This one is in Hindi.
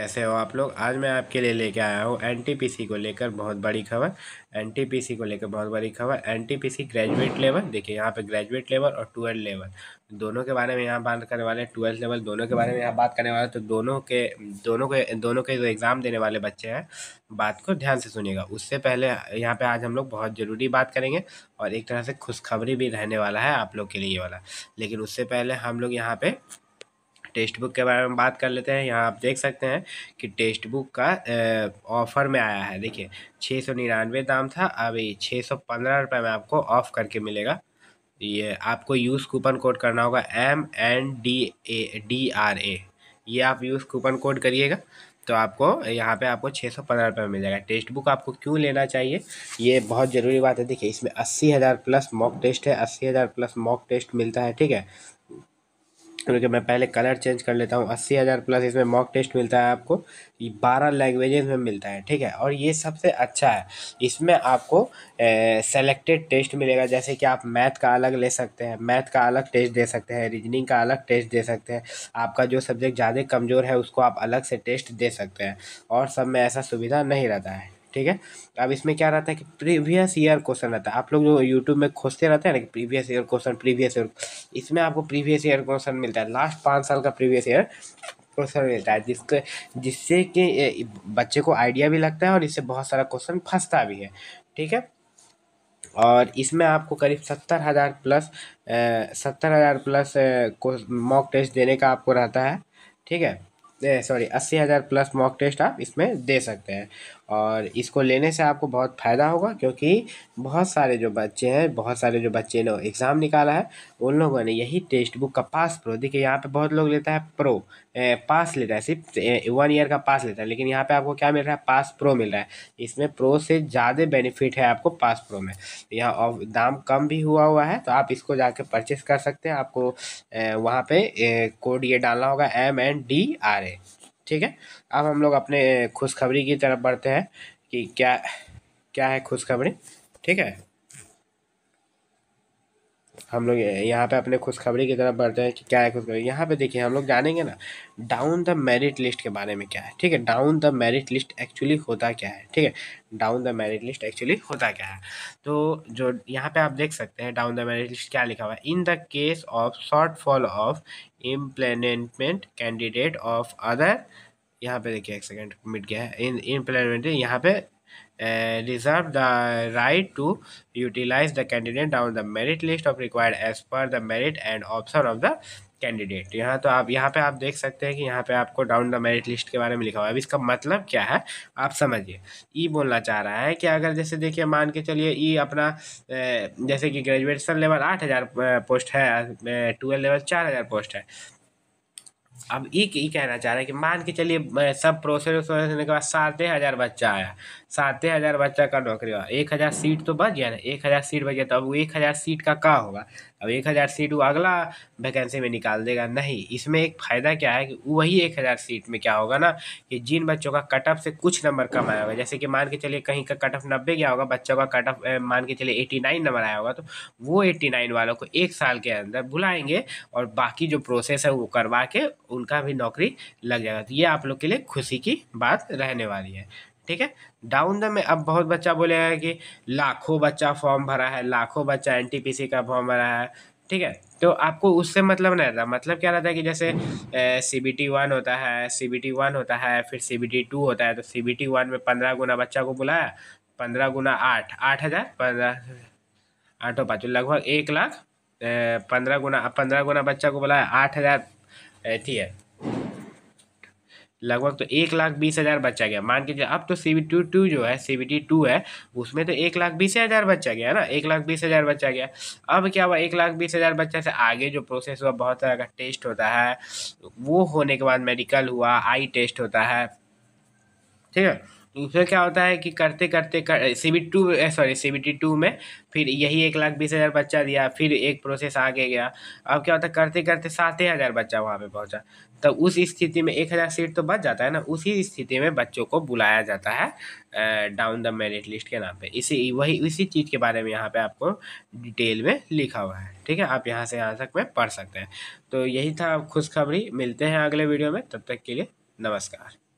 कैसे हो आप लोग आज मैं आपके लिए लेके आया हूँ एनटीपीसी को लेकर बहुत बड़ी खबर एनटीपीसी को लेकर बहुत बड़ी खबर एनटीपीसी ग्रेजुएट लेवल देखिए यहाँ पे ग्रेजुएट लेवल और ट्वेल्थ लेवल दोनों के बारे में यहाँ बात करने वाले हैं ट्वेल्थ लेवल दोनों के बारे में यहाँ बात करने वाले तो दोनों के दोनों के दोनों के जो एग्ज़ाम देने वाले बच्चे हैं बात को ध्यान से सुनिएगा उससे पहले यहाँ पर आज हम लोग बहुत ज़रूरी बात करेंगे और एक तरह से खुशखबरी भी रहने वाला है आप लोग के लिए वाला लेकिन उससे पहले हम लोग यहाँ पर टेक्स्ट बुक के बारे में बात कर लेते हैं यहाँ आप देख सकते हैं कि टेक्स्ट बुक का ऑफ़र में आया है देखिए छः सौ निन्यानवे दाम था अभी छः सौ पंद्रह रुपये में आपको ऑफ़ करके मिलेगा ये आपको यूज़ कूपन कोड करना होगा M N D A D R A ये आप यूज़ कूपन कोड करिएगा तो आपको यहाँ पे आपको छः सौ पंद्रह रुपये मिल जाएगा टेस्ट बुक आपको क्यों लेना चाहिए ये बहुत ज़रूरी बात है देखिए इसमें अस्सी हज़ार प्लस मॉक टेस्ट है अस्सी हज़ार प्लस मॉक टेस्ट मिलता है ठीक है क्योंकि मैं पहले कलर चेंज कर लेता हूँ अस्सी हज़ार प्लस इसमें मॉक टेस्ट मिलता है आपको ये बारह लैंग्वेजेस में मिलता है ठीक है और ये सबसे अच्छा है इसमें आपको सेलेक्टेड टेस्ट मिलेगा जैसे कि आप मैथ का अलग ले सकते हैं मैथ का अलग टेस्ट दे सकते हैं रीजनिंग का अलग टेस्ट दे सकते हैं आपका जो सब्जेक्ट ज़्यादा कमज़ोर है उसको आप अलग से टेस्ट दे सकते हैं और सब में ऐसा सुविधा नहीं रहता है ठीक है अब इसमें क्या रहता है कि प्रीवियस ईयर क्वेश्चन रहता है आप लोग जो यूट्यूब में खोजते रहते हैं ना कि previous year question previous year इसमें आपको प्रीवियस ईयर क्वेश्चन मिलता है लास्ट पाँच साल का प्रीवियस ईयर क्वेश्चन मिलता है जिसके जिससे कि बच्चे को आइडिया भी लगता है और इससे बहुत सारा क्वेश्चन फंसता भी है ठीक है और इसमें आपको करीब सत्तर हज़ार प्लस सत्तर हज़ार प्लस मॉक टेस्ट देने का आपको रहता है ठीक है सॉरी अस्सी हज़ार प्लस मॉक टेस्ट आप इसमें दे सकते हैं और इसको लेने से आपको बहुत फ़ायदा होगा क्योंकि बहुत सारे जो बच्चे हैं बहुत सारे जो बच्चे ने एग्ज़ाम निकाला है उन लोगों ने यही टेक्स्ट बुक का पास प्रो देखिए यहाँ पे बहुत लोग लेता है प्रो ए, पास लेता है सिर्फ वन ईयर का पास लेता है लेकिन यहाँ पे आपको क्या मिल रहा है पास प्रो मिल रहा है इसमें प्रो से ज़्यादा बेनिफिट है आपको पास प्रो में यहाँ दाम कम भी हुआ हुआ है तो आप इसको जा परचेस कर सकते हैं आपको वहाँ पर कोड ये डालना होगा M N D R A ठीक है अब हम लोग अपने खुशखबरी की तरफ बढ़ते हैं कि क्या क्या है खुशखबरी ठीक है हम लोग यहाँ पे अपने खुशखबरी की तरफ बढ़ते हैं कि क्या है खुशखबरी यहाँ पे देखिए हम लोग जानेंगे ना डाउन द मेरिट लिस्ट के बारे में क्या है ठीक है down the merit list actually होता क्या है ठीक है down the merit list actually होता क्या है तो जो यहाँ पे आप देख सकते हैं डाउन द मेरिट लिस्ट क्या लिखा हुआ है in the case of short fall of implementment candidate of other यहाँ पे देखिए एक सेकेंड मिट गया है इन इम्प्लेमेंट यहाँ पे reserve reserve the right to utilize the candidate down the merit list of required as per the merit and option of the candidate यहाँ तो आप यहाँ पे आप देख सकते हैं कि यहाँ पे आपको डाउन द मेरिट लिस्ट के बारे में लिखा हुआ है अब इसका मतलब क्या है आप समझिए ई बोलना चाह रहा है कि अगर जैसे देखिए मान के चलिए ई अपना जैसे कि ग्रेजुएशन लेवल आठ हज़ार पोस्ट है ट्वेल्व लेवल चार हज़ार पोस्ट है अब ई कहना चाह रहा है कि मान के चलिए सब प्रोसेस होने के बाद साढ़े हज़ार बच्चा आया सात हज़ार बच्चा का नौकरी हुआ एक हज़ार सीट तो बच गया ना एक हज़ार सीट बच गया तो अब वो एक हज़ार सीट का क्या होगा अब एक हज़ार सीट वो अगला वैकेंसी में निकाल देगा नहीं इसमें एक फ़ायदा क्या है कि वही एक हज़ार सीट में क्या होगा ना कि जिन बच्चों का कट ऑफ से कुछ नंबर कम आया होगा जैसे कि मान के चलिए कहीं का कट ऑफ नब्बे गया होगा बच्चों का कट ऑफ मान के चलिए एटी नाइन नंबर आया होगा तो वो एट्टी नाइन वालों को एक साल के अंदर बुलाएंगे और बाकी जो प्रोसेस है वो करवा के उनका भी नौकरी लग जाएगा तो ये आप लोग के लिए खुशी की बात रहने वाली है ठीक है डाउन द में अब बहुत बच्चा बोलेगा कि लाखों बच्चा फॉर्म भरा है लाखों बच्चा एन का फॉर्म भरा है ठीक है तो आपको उससे मतलब नहीं रहता मतलब क्या रहता है कि जैसे सी बी टी वन होता है सी बी टी वन होता है फिर सी बी टी टू होता है तो सी बी टी वन में पंद्रह गुना बच्चा को बुलाया पंद्रह गुना आठ आठ हज़ार पंद्रह आठों पाँच लगभग एक लाख पंद्रह गुना पंद्रह गुना बच्चा को बुलाया आठ हज़ार थी है लगभग तो एक लाख बीस हज़ार बच्चा गया मान के अब तो सी बी टू टू जो है सी बी टी टू है उसमें तो एक लाख बीस हज़ार बच्चा गया ना एक लाख बीस हज़ार बच्चा गया अब क्या हुआ एक लाख बीस हज़ार बच्चा से आगे जो प्रोसेस हुआ बहुत तरह का टेस्ट होता है वो होने के बाद मेडिकल हुआ आई टेस्ट होता है ठीक है तो उसमें क्या होता है कि करते करते कर, C B two sorry C B T two में फिर यही एक लाख बीस हज़ार बच्चा दिया फिर एक प्रोसेस आगे गया अब क्या होता है करते करते सात हज़ार बच्चा वहाँ पे पहुँचा तो उस स्थिति में एक हज़ार सीट तो बच जाता है ना उसी स्थिति में बच्चों को बुलाया जाता है डाउन द मेरिट लिस्ट के नाम पे इसी वही इसी चीज़ के बारे में यहाँ पे आपको डिटेल में लिखा हुआ है ठीक है आप यहाँ से यहाँ तक में पढ़ सकते हैं तो यही था खुशखबरी मिलते हैं अगले वीडियो में तब तक के लिए नमस्कार